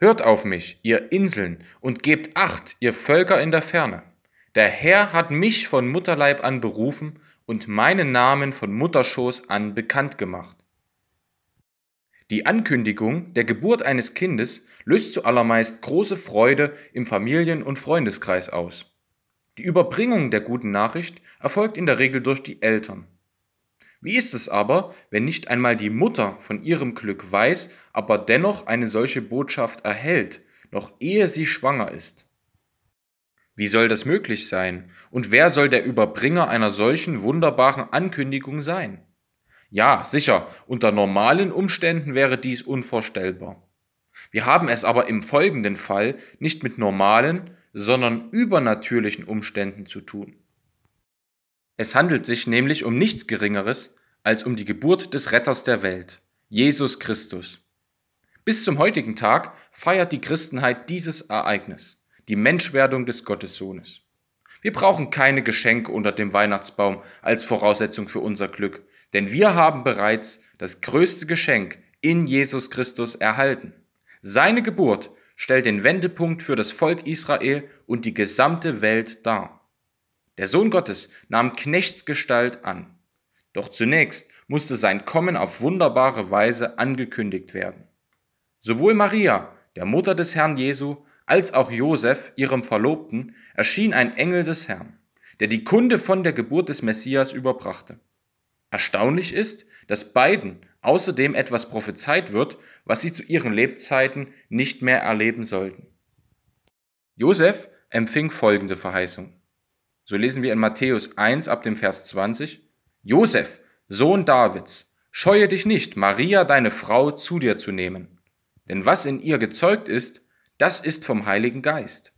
Hört auf mich, ihr Inseln, und gebt acht, ihr Völker in der Ferne. Der Herr hat mich von Mutterleib an berufen und meinen Namen von Mutterschoß an bekannt gemacht. Die Ankündigung der Geburt eines Kindes löst zuallermeist große Freude im Familien- und Freundeskreis aus. Die Überbringung der guten Nachricht erfolgt in der Regel durch die Eltern. Wie ist es aber, wenn nicht einmal die Mutter von ihrem Glück weiß, aber dennoch eine solche Botschaft erhält, noch ehe sie schwanger ist? Wie soll das möglich sein? Und wer soll der Überbringer einer solchen wunderbaren Ankündigung sein? Ja, sicher, unter normalen Umständen wäre dies unvorstellbar. Wir haben es aber im folgenden Fall nicht mit normalen, sondern übernatürlichen Umständen zu tun. Es handelt sich nämlich um nichts Geringeres als um die Geburt des Retters der Welt, Jesus Christus. Bis zum heutigen Tag feiert die Christenheit dieses Ereignis, die Menschwerdung des Gottessohnes. Wir brauchen keine Geschenke unter dem Weihnachtsbaum als Voraussetzung für unser Glück, denn wir haben bereits das größte Geschenk in Jesus Christus erhalten. Seine Geburt stellt den Wendepunkt für das Volk Israel und die gesamte Welt dar. Der Sohn Gottes nahm Knechtsgestalt an. Doch zunächst musste sein Kommen auf wunderbare Weise angekündigt werden. Sowohl Maria, der Mutter des Herrn Jesu, als auch Josef, ihrem Verlobten, erschien ein Engel des Herrn, der die Kunde von der Geburt des Messias überbrachte. Erstaunlich ist, dass beiden außerdem etwas prophezeit wird, was sie zu ihren Lebzeiten nicht mehr erleben sollten. Josef empfing folgende Verheißung. So lesen wir in Matthäus 1 ab dem Vers 20. Josef, Sohn Davids, scheue dich nicht, Maria, deine Frau, zu dir zu nehmen. Denn was in ihr gezeugt ist, das ist vom Heiligen Geist.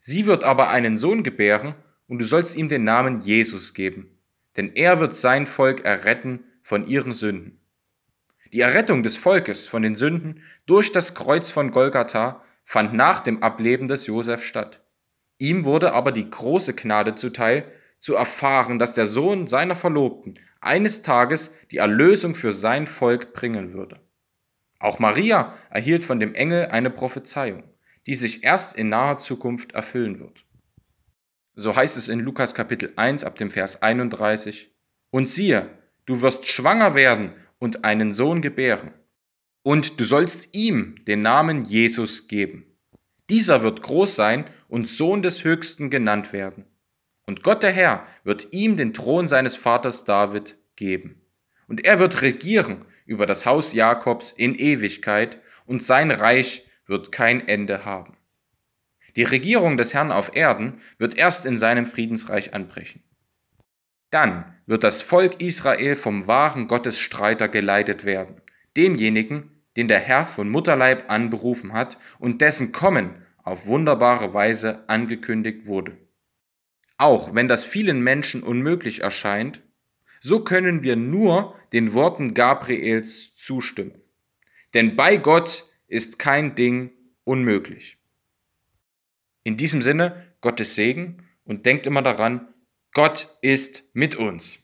Sie wird aber einen Sohn gebären, und du sollst ihm den Namen Jesus geben, denn er wird sein Volk erretten von ihren Sünden. Die Errettung des Volkes von den Sünden durch das Kreuz von Golgatha fand nach dem Ableben des Josef statt. Ihm wurde aber die große Gnade zuteil, zu erfahren, dass der Sohn seiner Verlobten eines Tages die Erlösung für sein Volk bringen würde. Auch Maria erhielt von dem Engel eine Prophezeiung, die sich erst in naher Zukunft erfüllen wird. So heißt es in Lukas Kapitel 1 ab dem Vers 31, Und siehe, du wirst schwanger werden und einen Sohn gebären, und du sollst ihm den Namen Jesus geben. Dieser wird groß sein und Sohn des Höchsten genannt werden. Und Gott der Herr wird ihm den Thron seines Vaters David geben. Und er wird regieren über das Haus Jakobs in Ewigkeit, und sein Reich wird kein Ende haben. Die Regierung des Herrn auf Erden wird erst in seinem Friedensreich anbrechen. Dann wird das Volk Israel vom wahren Gottesstreiter geleitet werden, demjenigen, den der Herr von Mutterleib anberufen hat und dessen Kommen auf wunderbare Weise angekündigt wurde. Auch wenn das vielen Menschen unmöglich erscheint, so können wir nur den Worten Gabriels zustimmen. Denn bei Gott ist kein Ding unmöglich. In diesem Sinne, Gottes Segen und denkt immer daran, Gott ist mit uns.